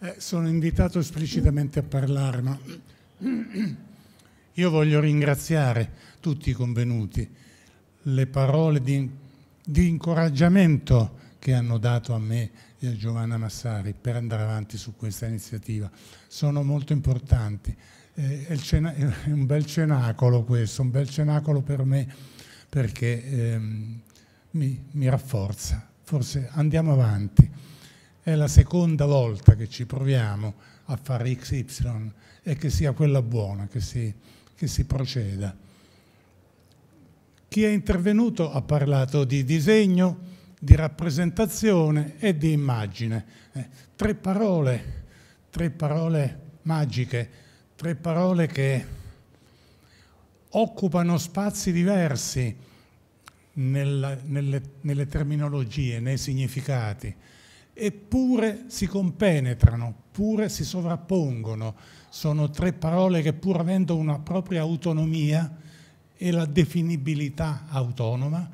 eh, sono invitato esplicitamente a parlare, ma io voglio ringraziare tutti i convenuti, le parole di, di incoraggiamento che hanno dato a me e a Giovanna Massari per andare avanti su questa iniziativa sono molto importanti. Eh, è, è, un bel cenacolo questo, un bel cenacolo per me perché ehm, mi, mi rafforza. Forse andiamo avanti è la seconda volta che ci proviamo a fare XY e che sia quella buona, che si, che si proceda. Chi è intervenuto ha parlato di disegno, di rappresentazione e di immagine. Eh, tre parole, tre parole magiche, tre parole che occupano spazi diversi nella, nelle, nelle terminologie, nei significati eppure si compenetrano, pure si sovrappongono. Sono tre parole che pur avendo una propria autonomia e la definibilità autonoma,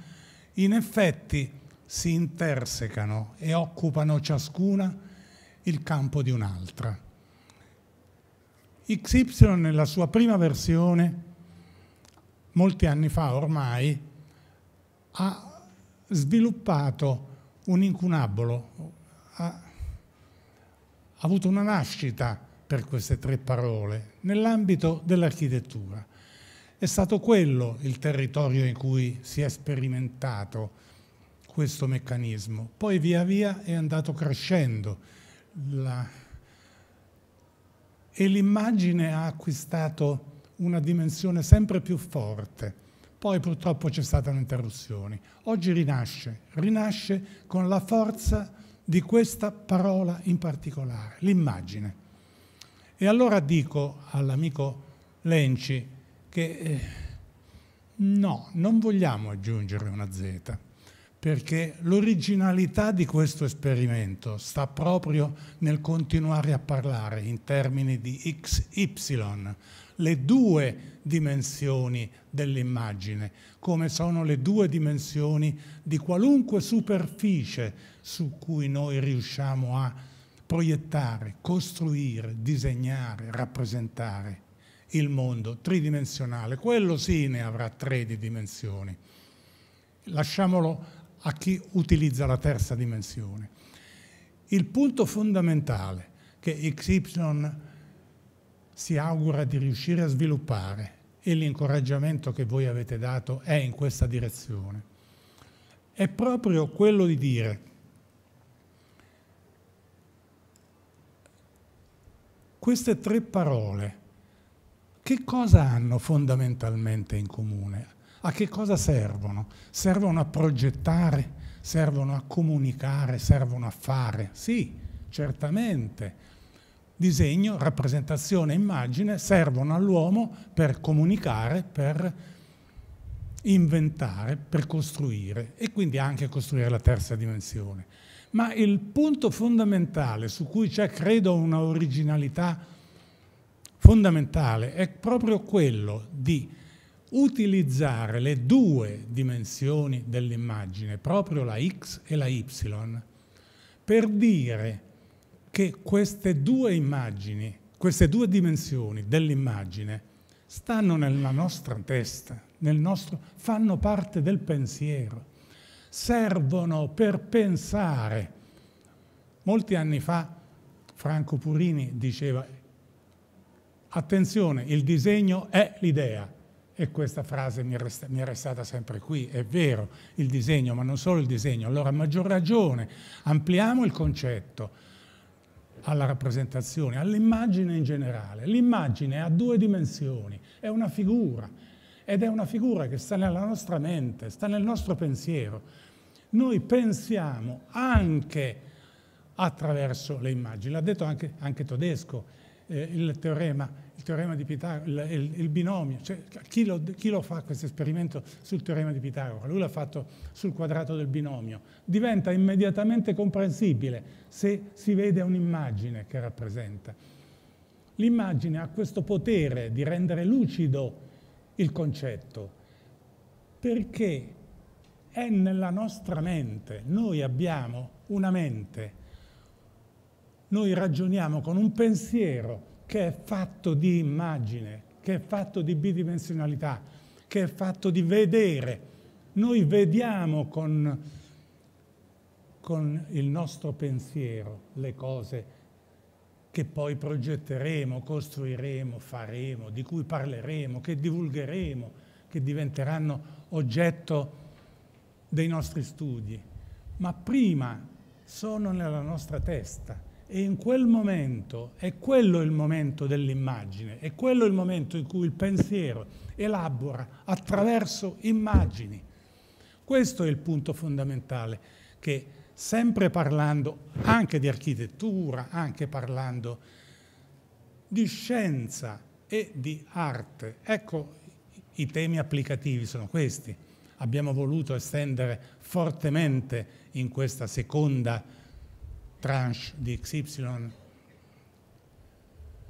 in effetti si intersecano e occupano ciascuna il campo di un'altra. XY nella sua prima versione, molti anni fa ormai, ha sviluppato un incunabolo, ha avuto una nascita per queste tre parole nell'ambito dell'architettura. È stato quello il territorio in cui si è sperimentato questo meccanismo. Poi via via è andato crescendo la... e l'immagine ha acquistato una dimensione sempre più forte. Poi purtroppo c'è stata un'interruzione. Oggi rinasce, rinasce con la forza di questa parola in particolare, l'immagine. E allora dico all'amico Lenci che eh, no, non vogliamo aggiungere una Z, perché l'originalità di questo esperimento sta proprio nel continuare a parlare in termini di XY, le due dimensioni dell'immagine, come sono le due dimensioni di qualunque superficie su cui noi riusciamo a proiettare, costruire, disegnare, rappresentare il mondo tridimensionale. Quello sì ne avrà tre di dimensioni. Lasciamolo a chi utilizza la terza dimensione. Il punto fondamentale che XY si augura di riuscire a sviluppare e l'incoraggiamento che voi avete dato è in questa direzione, è proprio quello di dire queste tre parole che cosa hanno fondamentalmente in comune? a che cosa servono? Servono a progettare, servono a comunicare, servono a fare. Sì, certamente. Disegno, rappresentazione, immagine servono all'uomo per comunicare, per inventare, per costruire e quindi anche costruire la terza dimensione. Ma il punto fondamentale su cui c'è, credo, una originalità fondamentale è proprio quello di utilizzare le due dimensioni dell'immagine, proprio la X e la Y, per dire che queste due immagini, queste due dimensioni dell'immagine stanno nella nostra testa, nel nostro, fanno parte del pensiero, servono per pensare. Molti anni fa Franco Purini diceva attenzione, il disegno è l'idea, e questa frase mi, resta, mi è restata sempre qui, è vero, il disegno, ma non solo il disegno, allora a maggior ragione ampliamo il concetto alla rappresentazione, all'immagine in generale. L'immagine ha due dimensioni, è una figura ed è una figura che sta nella nostra mente, sta nel nostro pensiero. Noi pensiamo anche attraverso le immagini, l'ha detto anche, anche Tedesco, eh, il teorema il teorema di Pitagora, il, il, binomio, cioè, chi, lo, chi, lo, fa questo esperimento sul teorema di Pitagora? Lui l'ha fatto sul quadrato del binomio. Diventa immediatamente comprensibile se si vede un'immagine che rappresenta. L'immagine ha questo potere di rendere lucido il concetto, perché è nella nostra mente, noi abbiamo una mente, noi ragioniamo con un pensiero che è fatto di immagine, che è fatto di bidimensionalità, che è fatto di vedere. Noi vediamo con, con il nostro pensiero le cose che poi progetteremo, costruiremo, faremo, di cui parleremo, che divulgheremo, che diventeranno oggetto dei nostri studi. Ma prima sono nella nostra testa e in quel momento, è quello il momento dell'immagine, è quello il momento in cui il pensiero elabora attraverso immagini. Questo è il punto fondamentale che sempre parlando anche di architettura, anche parlando di scienza e di arte, ecco i temi applicativi sono questi. Abbiamo voluto estendere fortemente in questa seconda tranche di XY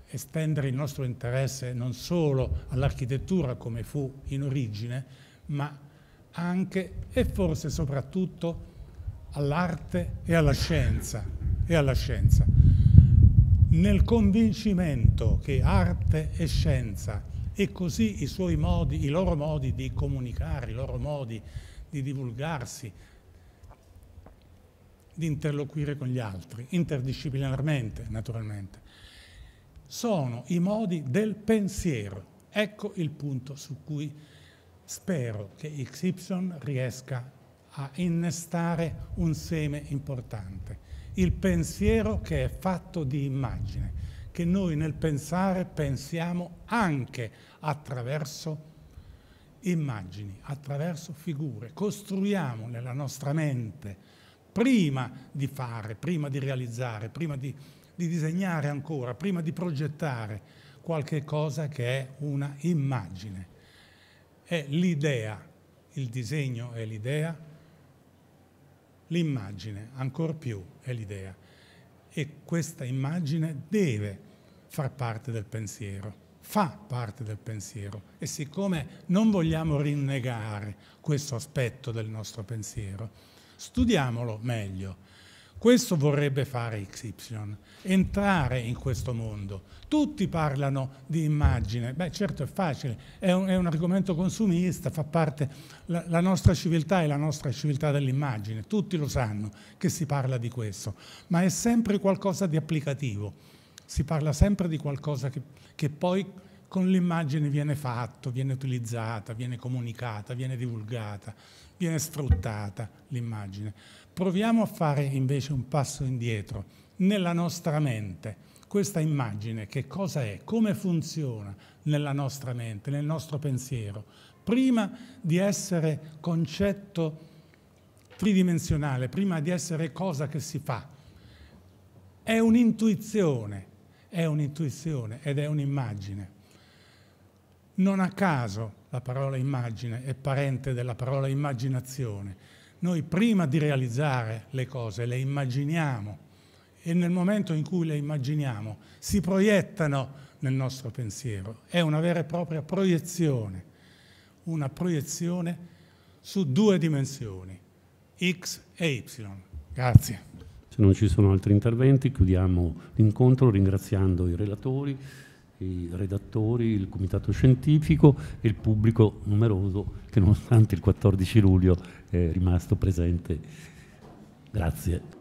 estendere il nostro interesse non solo all'architettura come fu in origine, ma anche e forse soprattutto all'arte e alla scienza. E alla scienza. Nel convincimento che arte e scienza e così i, modi, i loro modi di comunicare, i loro modi di divulgarsi, di interloquire con gli altri, interdisciplinarmente naturalmente. Sono i modi del pensiero. Ecco il punto su cui spero che XY riesca a innestare un seme importante. Il pensiero che è fatto di immagine, che noi nel pensare pensiamo anche attraverso immagini, attraverso figure. Costruiamo nella nostra mente prima di fare, prima di realizzare, prima di, di disegnare ancora, prima di progettare qualche cosa che è una immagine. È l'idea, il disegno è l'idea, l'immagine ancora più è l'idea e questa immagine deve far parte del pensiero fa parte del pensiero e siccome non vogliamo rinnegare questo aspetto del nostro pensiero, Studiamolo meglio. Questo vorrebbe fare XY, entrare in questo mondo. Tutti parlano di immagine, beh certo è facile, è un, è un argomento consumista, fa parte, la, la nostra civiltà è la nostra civiltà dell'immagine, tutti lo sanno che si parla di questo, ma è sempre qualcosa di applicativo, si parla sempre di qualcosa che, che poi con l'immagine viene fatto, viene utilizzata, viene comunicata, viene divulgata, viene sfruttata l'immagine. Proviamo a fare invece un passo indietro nella nostra mente. Questa immagine che cosa è? Come funziona nella nostra mente, nel nostro pensiero, prima di essere concetto tridimensionale, prima di essere cosa che si fa. È un'intuizione, è un'intuizione ed è un'immagine. Non a caso la parola immagine è parente della parola immaginazione. Noi prima di realizzare le cose le immaginiamo e nel momento in cui le immaginiamo si proiettano nel nostro pensiero. È una vera e propria proiezione, una proiezione su due dimensioni, x e y. Grazie. Se non ci sono altri interventi, chiudiamo l'incontro ringraziando i relatori i redattori, il comitato scientifico e il pubblico numeroso che nonostante il 14 luglio è rimasto presente. Grazie.